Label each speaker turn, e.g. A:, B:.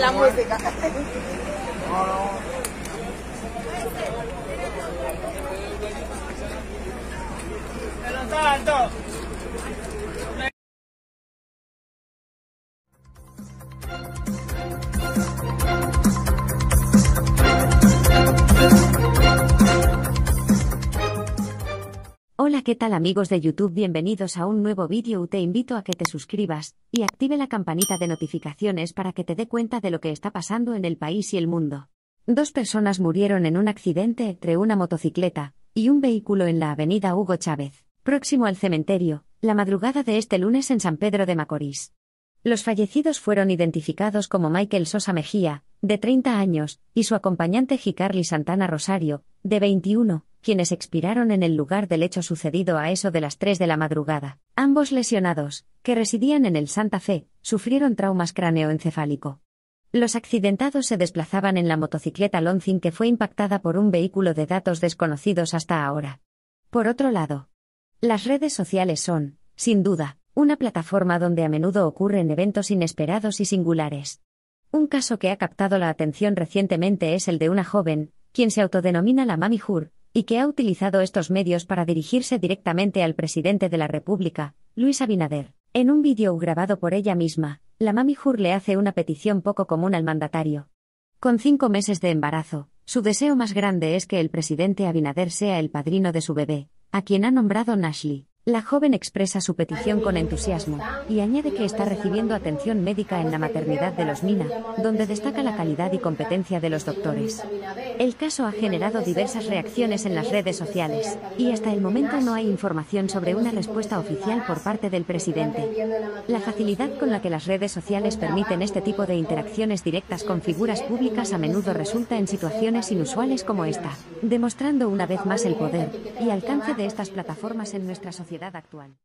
A: la música. No, no. ¡Adelantado! Hola qué tal amigos de YouTube bienvenidos a un nuevo vídeo te invito a que te suscribas y active la campanita de notificaciones para que te dé cuenta de lo que está pasando en el país y el mundo. Dos personas murieron en un accidente entre una motocicleta y un vehículo en la avenida Hugo Chávez, próximo al cementerio, la madrugada de este lunes en San Pedro de Macorís. Los fallecidos fueron identificados como Michael Sosa Mejía, de 30 años, y su acompañante Jicarly Santana Rosario, de 21, quienes expiraron en el lugar del hecho sucedido a eso de las 3 de la madrugada. Ambos lesionados, que residían en el Santa Fe, sufrieron traumas craneoencefálico. Los accidentados se desplazaban en la motocicleta Loncin que fue impactada por un vehículo de datos desconocidos hasta ahora. Por otro lado, las redes sociales son, sin duda, una plataforma donde a menudo ocurren eventos inesperados y singulares. Un caso que ha captado la atención recientemente es el de una joven, quien se autodenomina la Mami Hur, y que ha utilizado estos medios para dirigirse directamente al presidente de la República, Luis Abinader. En un vídeo grabado por ella misma, la Mami Hur le hace una petición poco común al mandatario. Con cinco meses de embarazo, su deseo más grande es que el presidente Abinader sea el padrino de su bebé, a quien ha nombrado Nashley. La joven expresa su petición con entusiasmo y añade que está recibiendo atención médica en la maternidad de los Mina, donde destaca la calidad y competencia de los doctores. El caso ha generado diversas reacciones en las redes sociales y hasta el momento no hay información sobre una respuesta oficial por parte del presidente. La facilidad con la que las redes sociales permiten este tipo de interacciones directas con figuras públicas a menudo resulta en situaciones inusuales como esta, demostrando una vez más el poder y alcance de estas plataformas en nuestra sociedad actual.